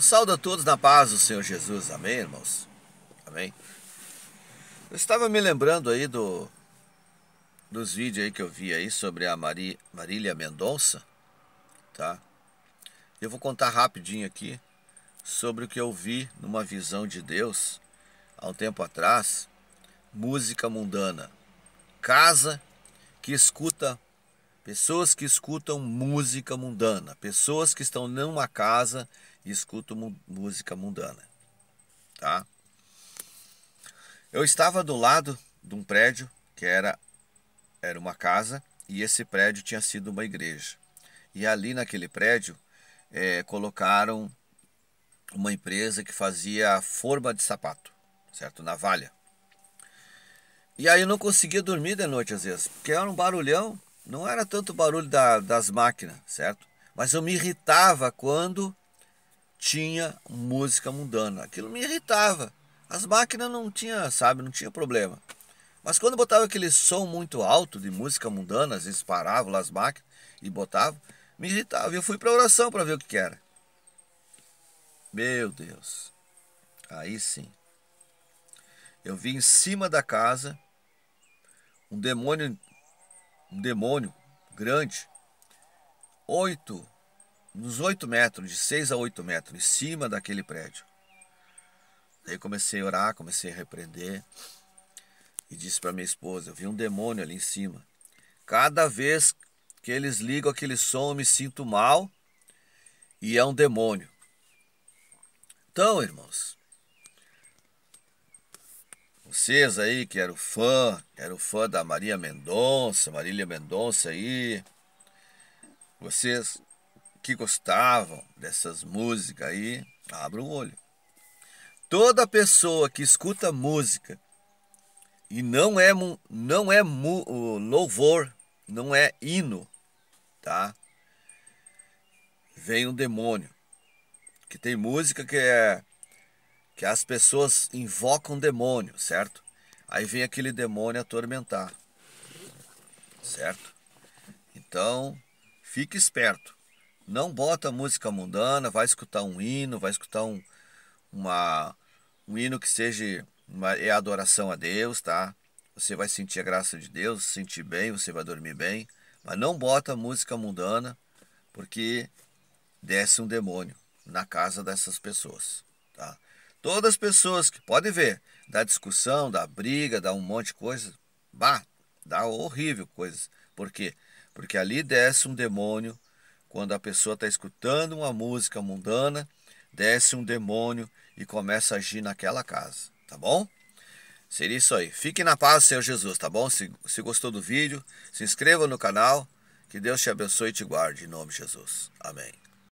Eu a todos na paz do Senhor Jesus. Amém, irmãos? Amém? Eu estava me lembrando aí do, dos vídeos aí que eu vi aí sobre a Mari, Marília Mendonça, tá? Eu vou contar rapidinho aqui sobre o que eu vi numa visão de Deus há um tempo atrás. Música mundana. Casa que escuta pessoas que escutam música mundana, pessoas que estão numa casa e escutam música mundana, tá? Eu estava do lado de um prédio que era era uma casa e esse prédio tinha sido uma igreja. E ali naquele prédio é, colocaram uma empresa que fazia forma de sapato, certo? Navalha. E aí eu não conseguia dormir de noite às vezes, porque era um barulhão não era tanto o barulho da, das máquinas, certo? Mas eu me irritava quando tinha música mundana. Aquilo me irritava. As máquinas não tinha, sabe, não tinha problema. Mas quando botava aquele som muito alto de música mundana, às vezes parava lá as máquinas e botava, me irritava. Eu fui para oração para ver o que, que era. Meu Deus. Aí sim. Eu vi em cima da casa um demônio um demônio grande, oito uns 8 metros, de 6 a 8 metros, em cima daquele prédio. Daí comecei a orar, comecei a repreender e disse para minha esposa: Eu vi um demônio ali em cima. Cada vez que eles ligam aquele som, eu me sinto mal e é um demônio. Então, irmãos, vocês aí que eram fã, eram fã da Maria Mendonça, Marília Mendonça aí. Vocês que gostavam dessas músicas aí, abra o olho. Toda pessoa que escuta música e não é não é louvor, não é hino, tá? Vem um demônio. Que tem música que é que as pessoas invocam demônio, certo? Aí vem aquele demônio atormentar, certo? Então, fique esperto. Não bota música mundana, vai escutar um hino, vai escutar um, uma, um hino que seja uma, é adoração a Deus, tá? Você vai sentir a graça de Deus, se sentir bem, você vai dormir bem. Mas não bota música mundana, porque desce um demônio na casa dessas pessoas, tá? Todas as pessoas que pode ver, da discussão, da briga, dá um monte de coisa, bah, dá horrível coisas. Por quê? Porque ali desce um demônio, quando a pessoa está escutando uma música mundana, desce um demônio e começa a agir naquela casa, tá bom? Seria isso aí. Fique na paz, Senhor Jesus, tá bom? Se, se gostou do vídeo, se inscreva no canal. Que Deus te abençoe e te guarde, em nome de Jesus. Amém.